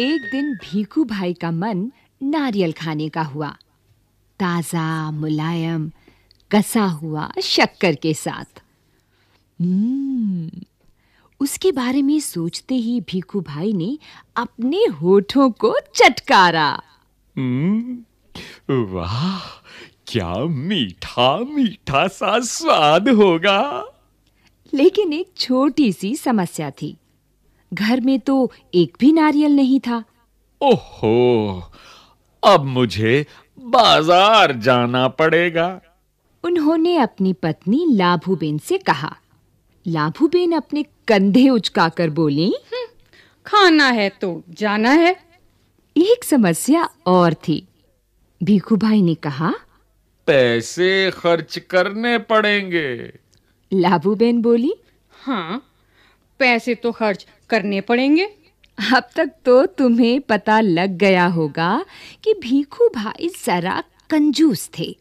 एक दिन भीखू भाई का मन नारियल खाने का हुआ ताजा मुलायम कसा हुआ शक्कर के साथ हम्म, उसके बारे में सोचते ही भीखू भाई ने अपने होठों को चटकारा हम्म, वाह क्या मीठा मीठा सा स्वाद होगा लेकिन एक छोटी सी समस्या थी घर में तो एक भी नारियल नहीं था ओहो अब मुझे बाजार जाना पड़ेगा उन्होंने अपनी पत्नी लाभूबेन से कहा लाभूबेन अपने कंधे उचकाकर बोली हम्म, खाना है तो जाना है एक समस्या और थी भीखू भाई ने कहा पैसे खर्च करने पड़ेंगे लाभूबेन बोली हाँ पैसे तो खर्च करने पड़ेंगे अब तक तो तुम्हें पता लग गया होगा कि भीखू भाई जरा कंजूस थे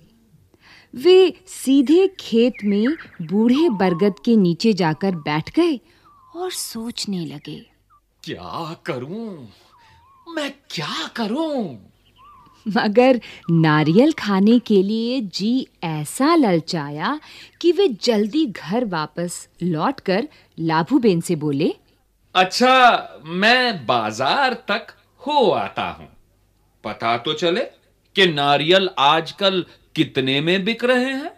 वे सीधे खेत में बूढ़े बरगद के नीचे जाकर बैठ गए और सोचने लगे क्या करूं मैं क्या करूं मगर नारियल खाने के लिए जी ऐसा ललचाया कि वे जल्दी घर वापस लौटकर लाभूबेन से बोले अच्छा मैं बाजार तक हो आता हूं पता तो चले कि नारियल आजकल कितने में बिक रहे हैं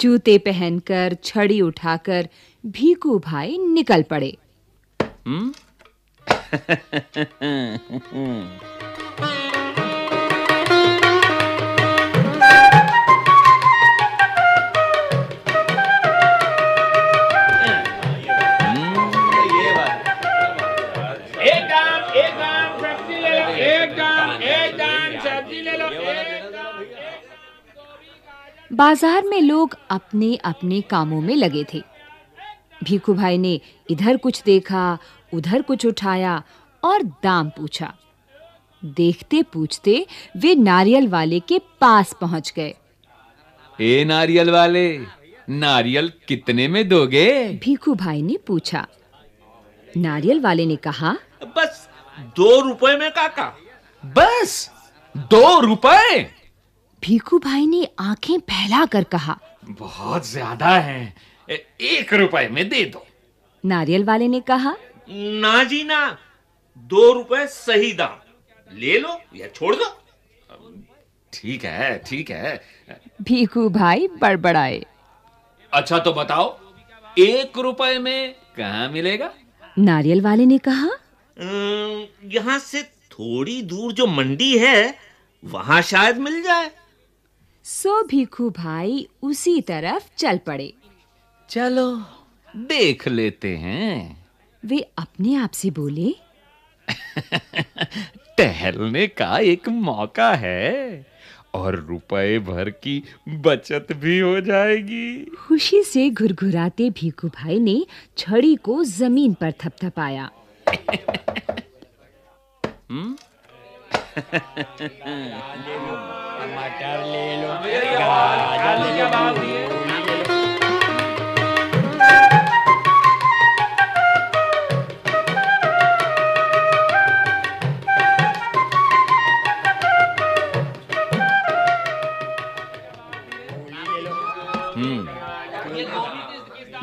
जूते पहनकर छड़ी उठाकर भीकू भाई निकल पड़े हम्म एक सब्जी ले लो एक एक सब्जी ले लो बाजार में लोग अपने अपने कामों में लगे थे भीखू भाई ने इधर कुछ देखा उधर कुछ उठाया और दाम पूछा देखते पूछते वे नारियल वाले के पास पहुंच गए ए नारियल वाले नारियल कितने में दोगे भीखू भाई ने पूछा नारियल वाले ने कहा बस दो रुपए में काका बस दो रुपए भीखू भाई ने आंखें फैला कर कहा बहुत ज्यादा है एक रुपए में दे दो नारियल वाले ने कहा ना जी ना दो रुपए सही दाम ले लो या छोड़ दो ठीक है ठीक है भीखू भाई बड़बड़ाए अच्छा तो बताओ एक रुपए में कहा मिलेगा नारियल वाले ने कहा यहाँ से थोड़ी दूर जो मंडी है वहां शायद मिल जाए सो भीखू भाई उसी तरफ चल पड़े चलो देख लेते हैं वे अपने आप से बोले टहलने का एक मौका है और रुपए भर की बचत भी हो जाएगी खुशी से घुरघुराते भीखू भाई ने छड़ी को जमीन पर थपथपाया मटर ले लो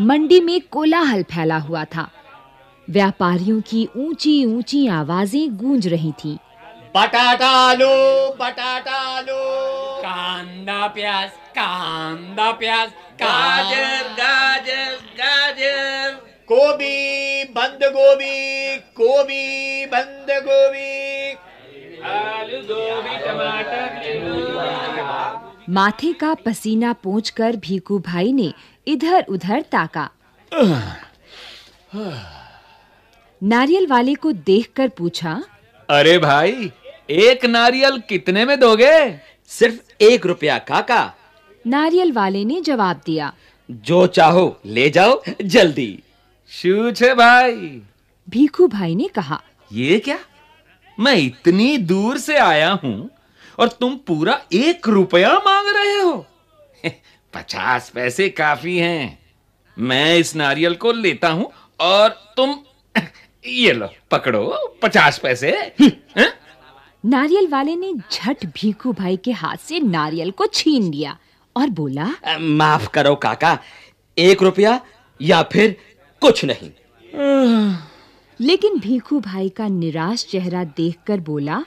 मंडी में कोलाहल फैला हुआ था व्यापारियों की ऊंची ऊंची आवाजें गूंज रही थी बटाटा आलू बटाटा आलू कांदा प्याज कांदा प्याज गाजर गाजर गाजर गोभी बंद गोभी गोभी बंद गोभी आलू गोभी टमाटर माथे का पसीना कर भीकू भाई ने इधर-उधर ताका नारियल वाले को देखकर पूछा अरे भाई एक नारियल कितने में दोगे सिर्फ एक रुपया काका नारियल वाले ने जवाब दिया जो चाहो ले जाओ जल्दी शूछ है भाई भीखू भाई ने कहा ये क्या मैं इतनी दूर से आया हूँ और तुम पूरा एक रुपया मांग रहे हो पचास पैसे काफी हैं मैं इस नारियल को लेता हूँ और तुम ये लो पकड़ो पचास पैसे हम्म। हाँ? नारियल वाले ने झट भीखू भाई के हाथ से नारियल को छीन लिया और बोला माफ करो काका एक रुपया या फिर कुछ नहीं लेकिन भीखू भाई का निराश चेहरा देखकर बोला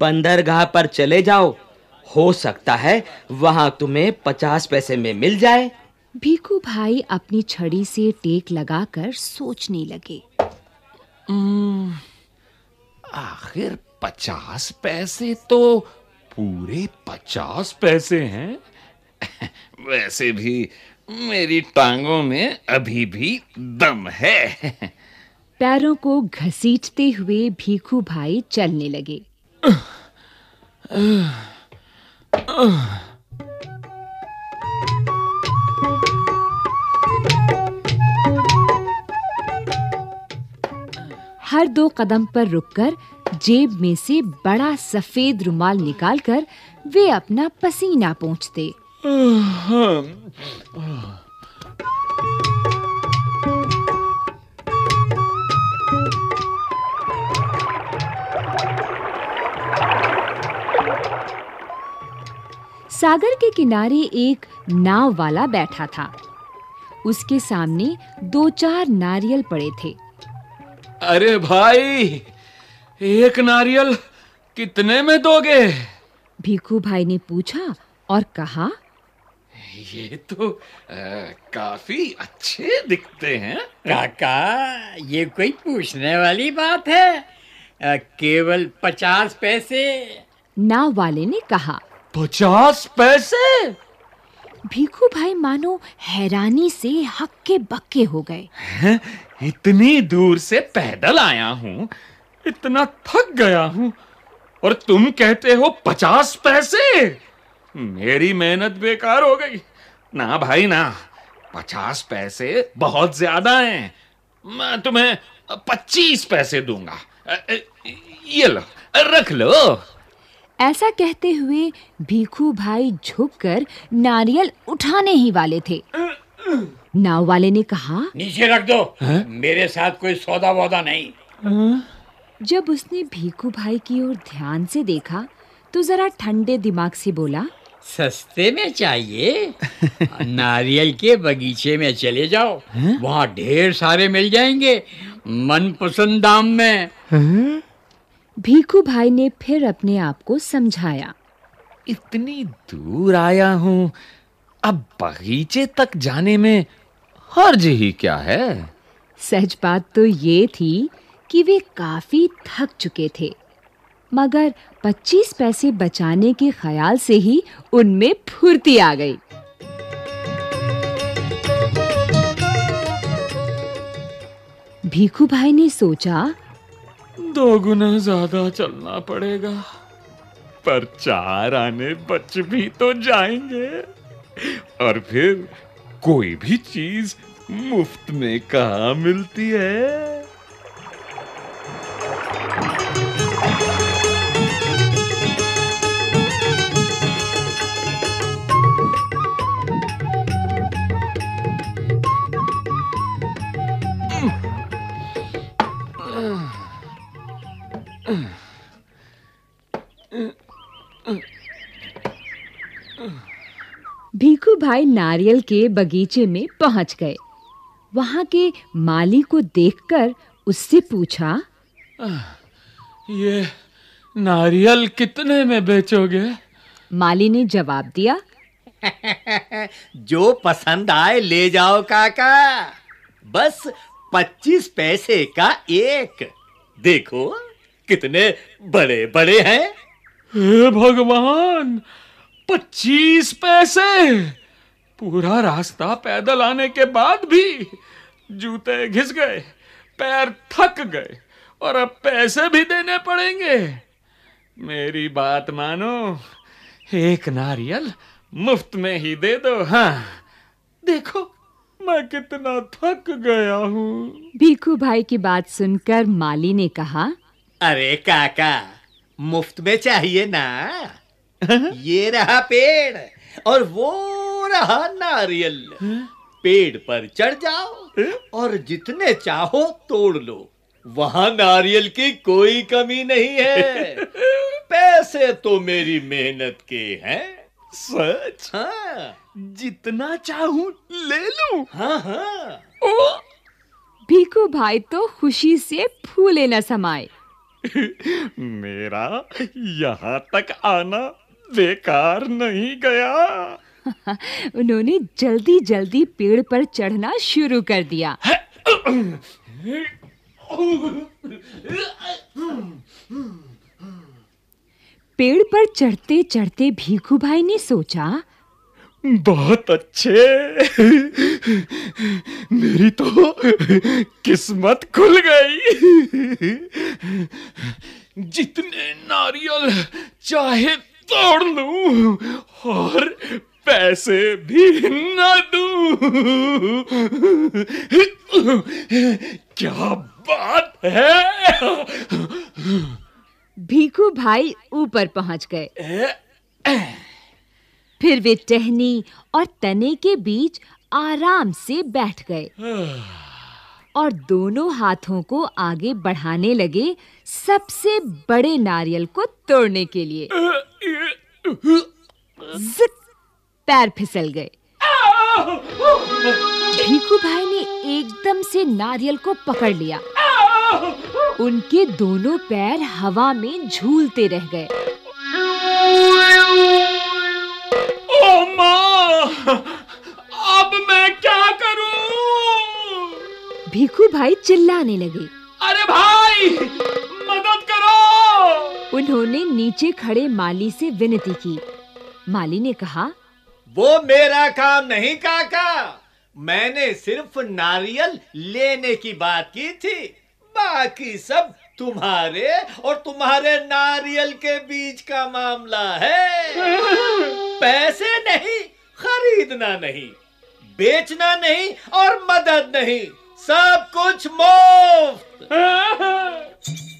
बंदरगाह पर चले जाओ हो सकता है वहां तुम्हें पचास पैसे में मिल जाए भीखू भाई अपनी छड़ी से टेक लगाकर सोचने लगे हम्म। आखिर पचास पैसे तो पूरे पचास पैसे हैं वैसे भी मेरी टांगों में अभी भी दम है पैरों को घसीटते हुए भीखू भाई चलने लगे हर दो कदम पर रुककर जेब में से बड़ा सफेद रुमाल निकालकर वे अपना पसीना पोंछते सागर के किनारे एक नाव वाला बैठा था उसके सामने दो चार नारियल पड़े थे अरे भाई एक नारियल कितने में दोगे भीखू भाई ने पूछा और कहा ये तो आ, काफी अच्छे दिखते हैं काका ये कोई पूछने वाली बात है आ, केवल पचास पैसे नाव वाले ने कहा पचास पैसे भीखू भाई मानो हैरानी से हक्के बक्के हो गए इतनी दूर से पैदल आया हूँ इतना थक गया हूँ और तुम कहते हो पचास पैसे मेरी मेहनत बेकार हो गई ना भाई ना पचास पैसे बहुत ज्यादा हैं मैं तुम्हें पच्चीस पैसे दूंगा ये लो रख लो ऐसा कहते हुए भीखू भाई झुककर नारियल उठाने ही वाले थे नाव वाले ने कहा नीचे रख दो है? मेरे साथ कोई सौदा वौदा नहीं जब उसने भीखू भाई की ओर ध्यान से देखा तो जरा ठंडे दिमाग से बोला सस्ते में चाहिए नारियल के बगीचे में चले जाओ वहाँ ढेर सारे मिल जाएंगे मन पसंद दाम में भीखू भाई ने फिर अपने आप को समझाया इतनी दूर आया हूं अब बगीचे तक जाने में हर्ज ही क्या है सच बात तो यह थी कि वे काफी थक चुके थे मगर 25 पैसे बचाने के ख्याल से ही उनमें फुर्ती आ गई भीखू भाई ने सोचा दो गुना ज्यादा चलना पड़ेगा पर चार आने बच भी तो जाएंगे और फिर कोई भी चीज मुफ्त में कहा मिलती है भाई नारियल के बगीचे में पहुंच गए वहां के माली को देखकर उससे पूछा ये नारियल कितने में बेचोगे माली ने जवाब दिया जो पसंद आए ले जाओ काका बस पच्चीस पैसे का एक देखो कितने बड़े बड़े हैं हे भगवान पच्चीस पैसे पूरा रास्ता पैदल आने के बाद भी जूते घिस गए पैर थक गए और अब पैसे भी देने पड़ेंगे मेरी बात मानो एक नारियल मुफ्त में ही दे दो हाँ देखो मैं कितना थक गया हूँ भीखू भाई की बात सुनकर माली ने कहा अरे काका मुफ्त में चाहिए ना ये रहा पेड़ और वो रहा नारियल पेड़ पर चढ़ जाओ और जितने चाहो तोड़ लो वहां नारियल की कोई कमी नहीं है पैसे तो मेरी मेहनत के हैं सच हाँ जितना चाहूं ले लूं हाँ हाँ ओ भीखू भाई तो खुशी से फूले न समाए मेरा यहाँ तक आना बेकार नहीं गया उन्होंने जल्दी जल्दी पेड़ पर चढ़ना शुरू कर दिया पेड़ पर चढ़ते चढ़ते भीखू भाई ने सोचा बहुत अच्छे मेरी तो किस्मत खुल गई जितने नारियल चाहे तोड़ लूं और पैसे भी ना दू क्या बात है भीखू भाई ऊपर पहुंच गए फिर वे टहनी और तने के बीच आराम से बैठ गए और दोनों हाथों को आगे बढ़ाने लगे सबसे बड़े नारियल को तोड़ने के लिए जिक पैर फिसल गए भीखू भाई ने एकदम से नारियल को पकड़ लिया उनके दोनों पैर हवा में झूलते रह गए ओ माँ अब मैं क्या करूं भीखू भाई चिल्लाने लगे अरे भाई मदद करो उन्होंने नीचे खड़े माली से विनती की माली ने कहा वो मेरा काम नहीं काका मैंने सिर्फ नारियल लेने की बात की थी बाकी सब तुम्हारे और तुम्हारे नारियल के बीच का मामला है पैसे नहीं खरीदना नहीं बेचना नहीं और मदद नहीं सब कुछ मुफ्त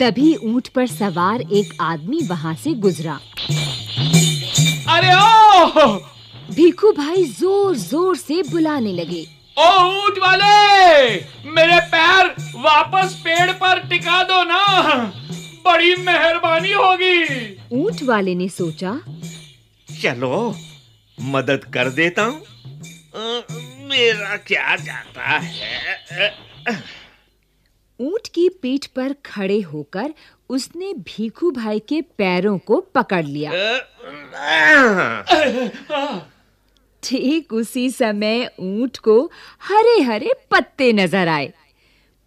तभी ऊंट पर सवार एक आदमी वहां से गुजरा अरे ओ भीखू भाई जोर जोर से बुलाने लगे ओ ऊंट वाले मेरे पैर वापस पेड़ पर टिका दो ना बड़ी मेहरबानी होगी ऊंट वाले ने सोचा चलो मदद कर देता हूँ मेरा क्या जाता है ऊंट की पीठ पर खड़े होकर उसने भीखू भाई के पैरों को पकड़ लिया ठीक उसी समय ऊंट को हरे-हरे पत्ते नजर आए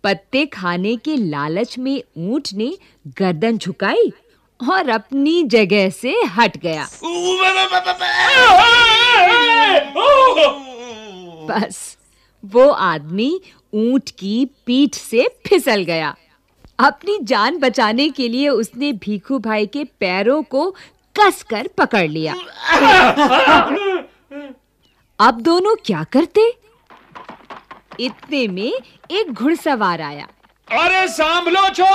पत्ते खाने के लालच में ऊंट ने गर्दन झुकाई और अपनी जगह से हट गया बस वो आदमी ऊंट की पीठ से फिसल गया अपनी जान बचाने के लिए उसने भीखू भाई के पैरों को कसकर पकड़ लिया अब दोनों क्या करते इतने में एक घुड़सवार आया अरे सांभलो छो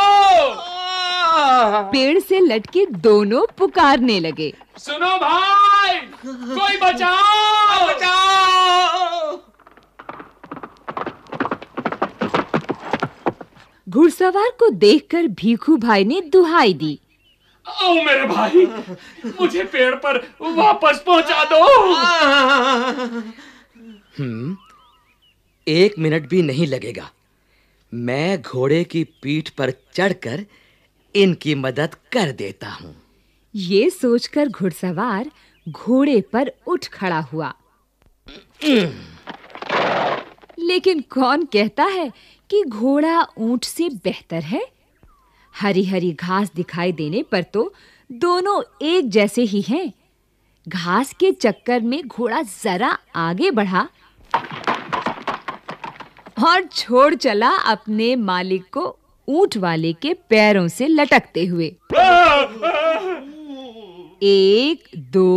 पेड़ से लटके दोनों पुकारने लगे सुनो भाई कोई बचाओ बचाओ घुड़सवार को देखकर भीखू भाई ने दुहाई दी आओ मेरे भाई मुझे पेड़ पर वापस पहुंचा दो हम्म एक मिनट भी नहीं लगेगा मैं घोड़े की पीठ पर चढ़कर इनकी मदद कर देता हूँ ये सोचकर घुड़सवार घोड़े पर उठ खड़ा हुआ हम्म। लेकिन कौन कहता है कि घोड़ा ऊंट से बेहतर है हरी हरी घास दिखाई देने पर तो दोनों एक जैसे ही हैं घास के चक्कर में घोड़ा जरा आगे बढ़ा और छोड़ चला अपने मालिक को ऊंट वाले के पैरों से लटकते हुए एक दो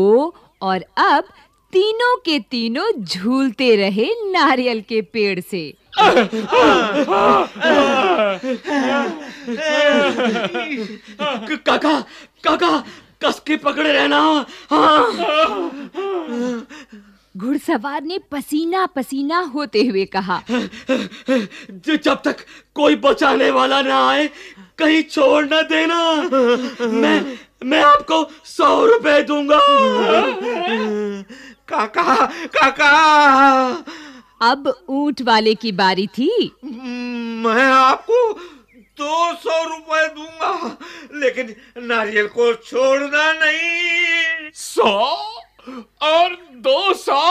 और अब तीनों के तीनों झूलते रहे नारियल के पेड़ से काका काका कस के पकड़े रहना हाँ। घुड़सवार ने पसीना पसीना होते हुए कहा जब तक कोई बचाने वाला ना आए कहीं छोड़ ना देना मैं मैं आपको सौ रुपए दूंगा काका काका अब ऊंट वाले की बारी थी हम्म, मैं आपको दो सौ रुपए दूंगा लेकिन नारियल को छोड़ना नहीं सौ और दो सौ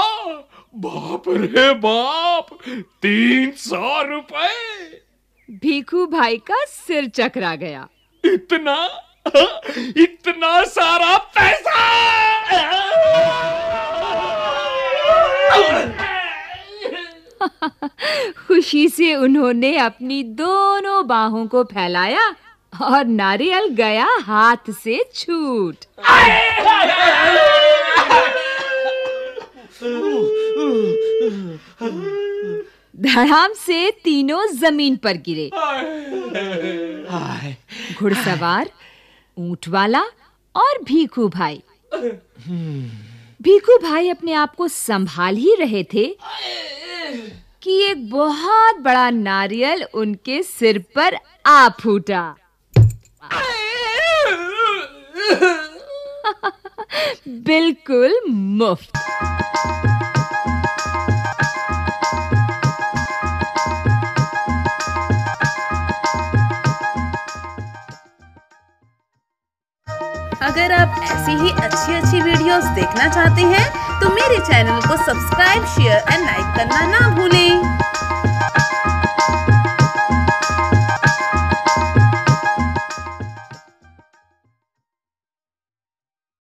बाप रे बाप तीन सौ रुपए भीखू भाई का सिर चकरा गया इतना इतना सारा पैसा खुशी से उन्होंने अपनी दोनों बाहों को फैलाया और नारियल गया हाथ से छूट धड़ाम से तीनों जमीन पर गिरे घुड़सवार ऊंट वाला और भीखू भाई हम्म। भीखू भाई अपने आप को संभाल ही रहे थे कि एक बहुत बड़ा नारियल उनके सिर पर आ फूटा बिल्कुल मुफ्त अगर आप ऐसी ही अच्छी अच्छी वीडियोस देखना चाहते हैं तो मेरे चैनल को सब्सक्राइब शेयर एंड लाइक करना ना भूलें